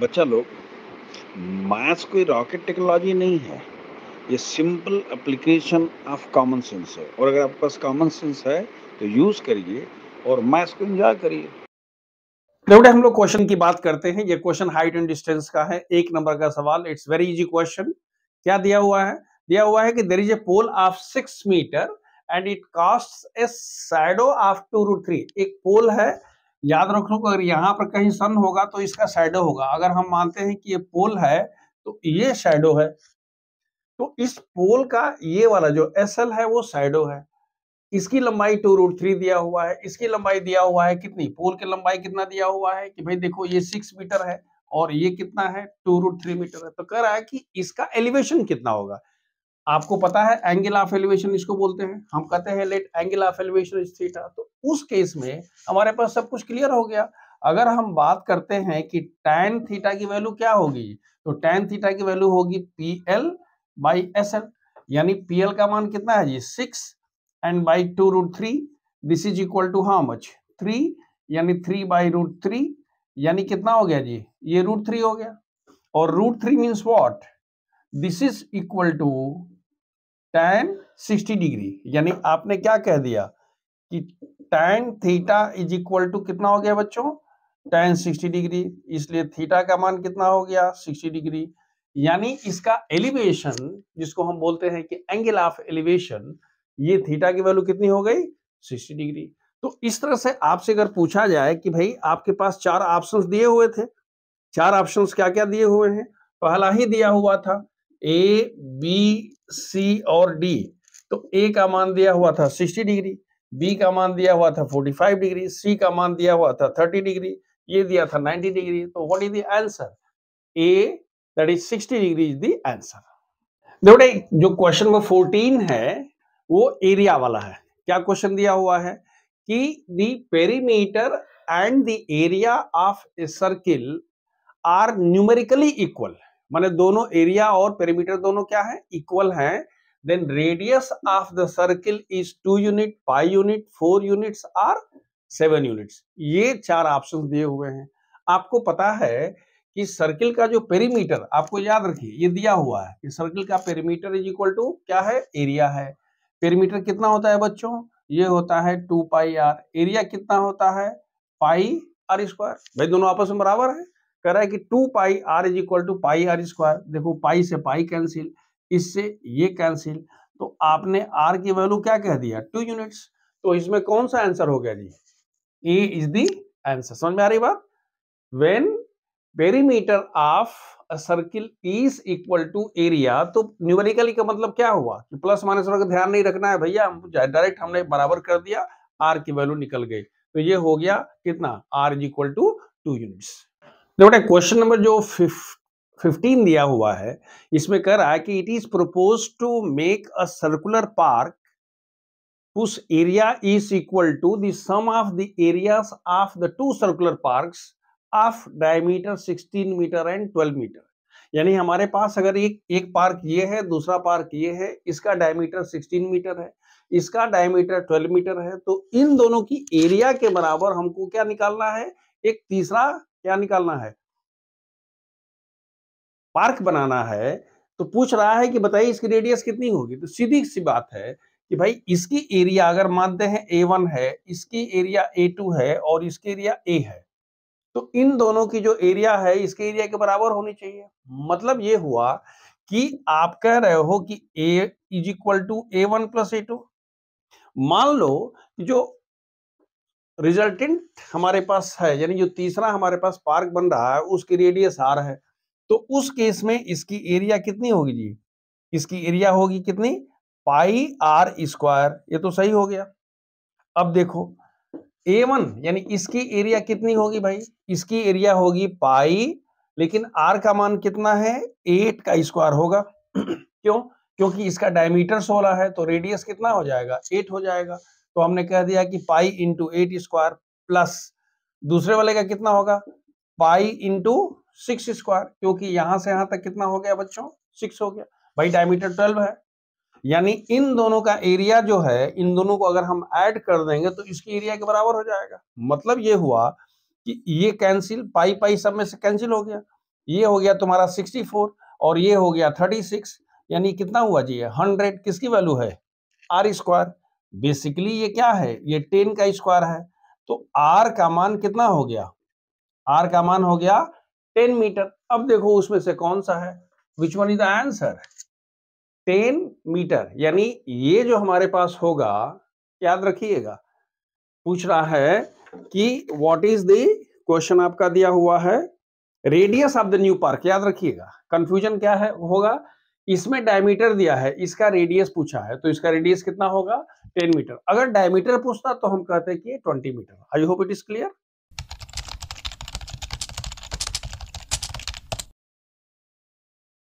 बच्चा लोग मैथ्स कोई रॉकेट टेक्नोलॉजी नहीं है ये simple application of common sense है और अगर आपके पास कॉमन सेंस है तो यूज़ करिए और मैथ्स को इंजॉय करिए रेवड़े हम लोग क्वेश्चन की बात करते हैं ये क्वेश्चन हाइट एंड डिस्टेंस का है एक नंबर का सवाल इट्स वेरी इजी क्वेश्चन क्या दिया हुआ है दिया हुआ है कि there is a pole of six metre and it cost a shadow of to root three एक पोल है याद रख लो अगर यहाँ पर कहीं सन होगा तो इसका शेडो होगा अगर हम मानते हैं कि ये पोल है तो ये शेडो है तो इस पोल का ये वाला जो एस एल है वो शेडो है इसकी लंबाई टू रूट थ्री दिया हुआ है इसकी लंबाई दिया हुआ है कितनी पोल की लंबाई कितना दिया हुआ है कि भाई देखो ये सिक्स मीटर है और ये कितना है टू रूट थ्री मीटर है तो कह रहा है कि इसका एलिवेशन कितना होगा आपको पता है एंगल ऑफ एलिवेशन इसको बोलते हैं हम कहते हैं let angle of elevation is theta तो उस केस में हमारे पास सब कुछ क्लियर हो गया अगर हम बात करते हैं कि tan थीटा की वैल्यू क्या होगी तो tan थीटा की वैल्यू होगी P L by S L यानी पी एल का मान कितना है जी six and by two root three this is equal to how much three यानी थ्री बाई रूट थ्री यानी कितना हो गया जी ये रूट थ्री हो गया और root three means what this is equal to ten sixty degree यानी आपने क्या कह दिया कि tan theta is equal to कितना हो गया बच्चों tan 60 डिग्री इसलिए थीटा का मान कितना हो गया 60 डिग्री यानी इसका एलिवेशन जिसको हम बोलते हैं कि एंगल ऑफ एलिवेशन ये थीटा की वैल्यू कितनी हो गई 60 डिग्री तो इस तरह से आपसे अगर पूछा जाए कि भाई आपके पास चार ऑप्शन दिए हुए थे चार ऑप्शन क्या क्या दिए हुए हैं पहला ही दिया हुआ था ए बी सी और डी तो ए का मान दिया हुआ था 60 डिग्री बी का मान दिया हुआ था 45 डिग्री सी का मान दिया हुआ था 30 डिग्री ये दिया था 90 डिग्री तो what is the answer a that is 60 degree is the answer देखो जो क्वेश्चन नंबर 14 है वो एरिया वाला है क्या क्वेश्चन दिया हुआ है कि the perimeter and the area of a circle are numerically equal माने दोनों एरिया और पेरीमीटर दोनों क्या है इक्वल हैं then radius of the circle is two unit five unit four units और सेवन यूनिट्स ये चार ऑप्शन दिए हुए हैं आपको पता है कि सर्किल का जो पेरीमीटर आपको याद रखिए ये दिया हुआ है कि सर्किल का पेरीमीटर इज इक्वल टू क्या है एरिया है पेरीमीटर कितना होता है बच्चों ये होता है टू पाई आर एरिया कितना होता है पाई आर स्क्वायर भाई दोनों आपस में बराबर है कह रहा है कि two pi R is equal to pi R square देखो पाई से पाई कैंसिल इससे ये कैंसिल तो आपने आर की वैल्यू क्या कह दिया टू यूनिट्स तो इसमें कौन सा आंसर हो गया जी ए इज दी आंसर समझ में आ रही बात when perimeter of circle is equal to area तो न्यूमेरिकली का मतलब क्या हुआ कि प्लस माइनस का ध्यान नहीं रखना है भैया हम डायरेक्ट हमने बराबर कर दिया आर की वैल्यू निकल गई तो ये हो गया कितना R is equal to two units देखो क्वेश्चन नंबर जो फिफ्टीन दिया हुआ है इसमें कह रहा है कि it is propose to make a circular park उस area is equal to the sum of the areas of the two circular parks of 16 metre and 12 metre यानी हमारे पास अगर एक एक पार्क ये है दूसरा पार्क ये है इसका डायमीटर 16 मीटर है इसका डायमीटर 12 मीटर है तो इन दोनों की एरिया के बराबर हमको क्या निकालना है एक तीसरा क्या निकालना है पार्क बनाना है तो पूछ रहा है कि बताइए इसकी रेडियस कितनी होगी तो सीधी सी बात है कि भाई इसकी एरिया अगर मानते हैं ए वन है इसकी एरिया ए टू है और इसकी एरिया ए है तो इन दोनों की जो एरिया है इसके एरिया के बराबर होनी चाहिए मतलब ये हुआ कि आप कह रहे हो कि A is equal to A one plus A two मान लो जो रिजल्टेंट हमारे पास है यानी जो तीसरा हमारे पास पार्क बन रहा है उसकी रेडियस आर है तो उस केस में इसकी एरिया कितनी होगी जी इसकी एरिया होगी कितनी पाई आर स्क्वायर ये तो सही हो गया अब देखो ए वन यानी इसकी एरिया कितनी होगी भाई इसकी एरिया होगी पाई लेकिन आर का मान कितना है एट का स्क्वायर होगा क्यों क्योंकि इसका डायमीटर सोलह है तो रेडियस कितना हो जाएगा एट हो जाएगा तो हमने कह दिया कि pi into eight square plus दूसरे वाले का कितना होगा पाई इंटू सिक्स स्क्वायर क्योंकि यहां से यहां तक कितना हो गया बच्चों सिक्स हो गया भाई डायमीटर ट्वेल्व है यानी इन दोनों का एरिया जो है इन दोनों को अगर हम ऐड कर देंगे तो इसके एरिया के बराबर हो जाएगा मतलब ये हुआ कि ये कैंसिल पाई पाई सब में से कैंसिल हो गया ये हो गया तुम्हारा सिक्सटी फोर और ये हो गया थर्टी सिक्स यानी कितना हुआ जी हंड्रेड किसकी वैल्यू है आर स्क्वायर बेसिकली ये क्या है ये टेन का स्क्वायर है तो आर का मान कितना हो गया आर का मान हो गया टेन मीटर अब देखो उसमें से कौन सा है which one is the answer ten metre यानी ये जो हमारे पास होगा याद रखिएगा पूछ रहा है कि वॉट इज द क्वेश्चन आपका दिया हुआ है radius of the new park याद रखिएगा कंफ्यूजन क्या है होगा इसमें डायमीटर दिया है इसका रेडियस पूछा है तो इसका रेडियस कितना होगा टेन मीटर अगर डायमीटर पूछता तो हम कहते कि twenty metre I hope it is clear